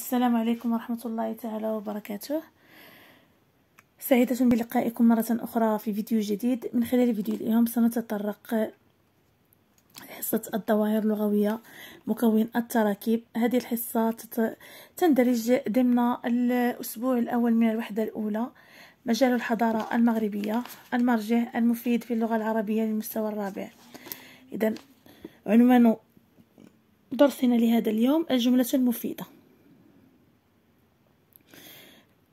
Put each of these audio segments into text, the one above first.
السلام عليكم ورحمة الله تعالى وبركاته سعيدة بلقائكم مرة أخرى في فيديو جديد من خلال فيديو اليوم سنتطرق حصة الظواهر اللغوية مكون التراكيب هذه الحصة تندرج ضمن الأسبوع الأول من الوحدة الأولى مجال الحضارة المغربية المرجع المفيد في اللغة العربية للمستوى الرابع إذا عنوان درسنا لهذا اليوم الجملة المفيدة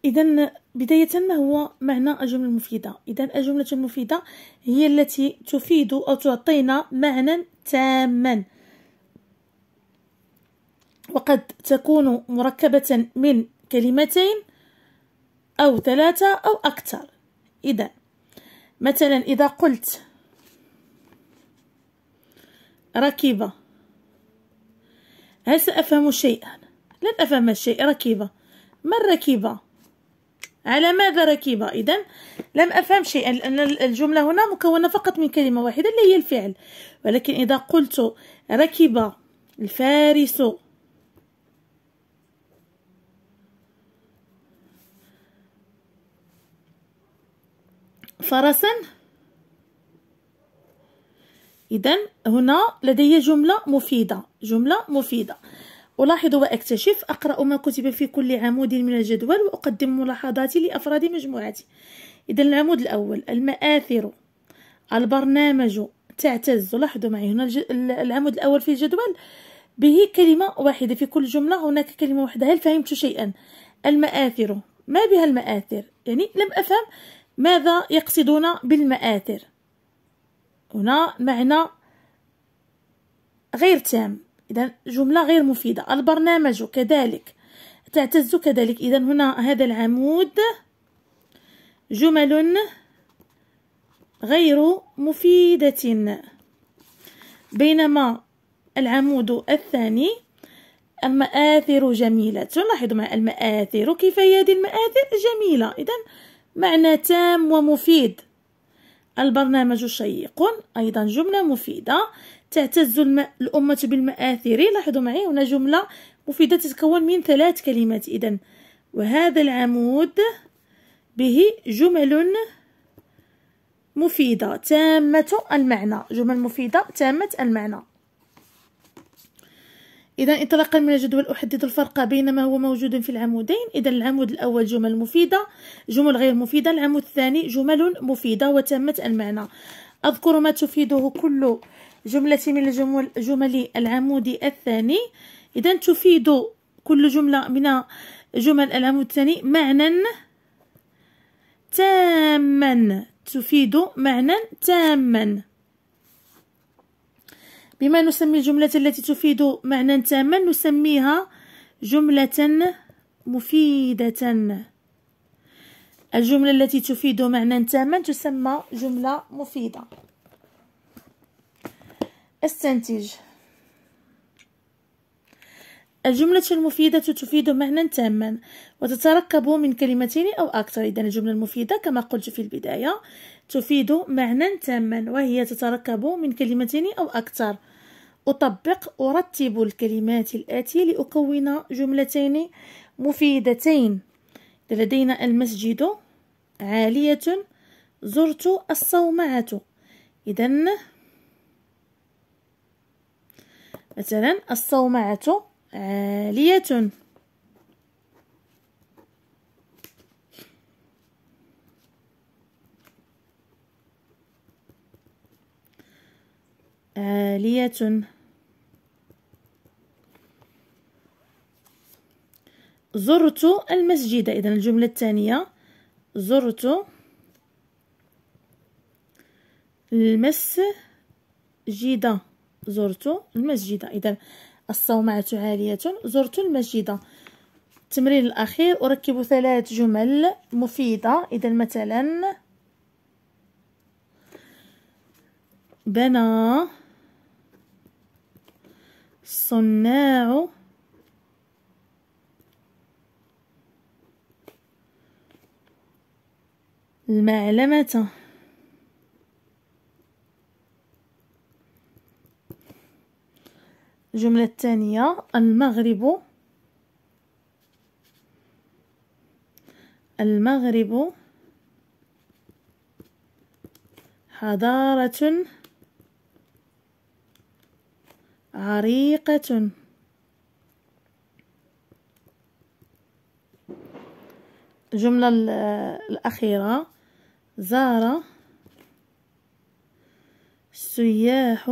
اذا بدايه ما هو معنى الجمله المفيده اذا الجمله المفيده هي التي تفيد او تعطينا معنى تاما وقد تكون مركبه من كلمتين او ثلاثه او اكثر اذا مثلا اذا قلت ركيبه هل سافهم شيئا لن افهم الشيء ركيبه ما الركيبه على ماذا ركب إذا لم أفهم شيئا لأن الجملة هنا مكونة فقط من كلمة واحدة اللي هي الفعل ولكن إذا قلت ركب الفارس فرسا إذا هنا لدي جملة مفيدة جملة مفيدة ألاحظ وأكتشف أقرأ ما كتب في كل عمود من الجدول وأقدم ملاحظاتي لأفراد مجموعتي إذا العمود الأول المآثر البرنامج تعتز لاحظوا معي هنا العمود الأول في الجدول به كلمة واحدة في كل جملة هناك كلمة واحدة هل فهمت شيئا المآثر ما بها المآثر يعني لم أفهم ماذا يقصدون بالمآثر هنا معنى غير تام إذا جملة غير مفيدة البرنامج كذلك تعتز كذلك إذا هنا هذا العمود جمل غير مفيدة بينما العمود الثاني المآثر جميلة لاحظوا مع المآثر كيف هي هذه المآثر جميلة إذا معنى تام ومفيد البرنامج شيق أيضا جملة مفيدة تعتز الأمة بالمآثر لاحظوا معي هنا جملة مفيدة تتكون من ثلاث كلمات إذا وهذا العمود به جمل مفيدة تامة المعنى جمل مفيدة تامة المعنى إذا انطلاقا من الجدول أحدد الفرق بين ما هو موجود في العمودين إذا العمود الأول جمل مفيدة جمل غير مفيدة العمود الثاني جمل مفيدة وتامة المعنى أذكر ما تفيده كل جملة من الجمل جمل العمود الثاني إذا تفيد كل جملة من جمل العمود الثاني معنى تاما تفيد معنى تاما بما نسمي الجملة التي تفيد معنى تاما نسميها جملة مفيدة الجملة التي تفيد معنى تاما تسمى جملة مفيدة استنتج الجملة المفيدة تفيد معنى تاما وتتركب من كلمتين أو أكثر إذا الجملة المفيدة كما قلت في البداية تفيد معنى تاما وهي تتركب من كلمتين أو أكثر أطبق أرتب الكلمات الآتية لأكون جملتين مفيدتين لدينا المسجد عالية زرت الصومعة إذا مثلا الصومعة عالية عالية زرت المسجد إذا الجملة الثانية زرت المسجد زرت المسجد إذا الصومعة عالية زرت المسجد التمرين الأخير أركب ثلاث جمل مفيدة إذا مثلا بنى صناع المعلمة الجملة الثانية المغرب المغرب حضارة عريقة الجملة الأخيرة زار السياح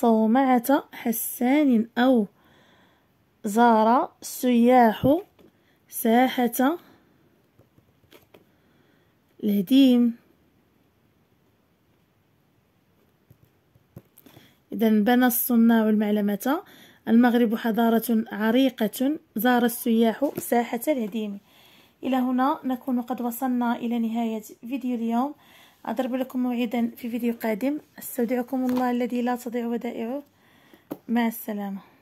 صومعة حسان أو زار السياح ساحة الهديم إذا بنى الصناع المعلمة المغرب حضارة عريقة زار السياح ساحة الهديم إلى هنا نكون قد وصلنا إلى نهاية فيديو اليوم أضرب لكم موعدا في فيديو قادم أستودعكم الله الذي لا تضيع ودائعه مع السلامة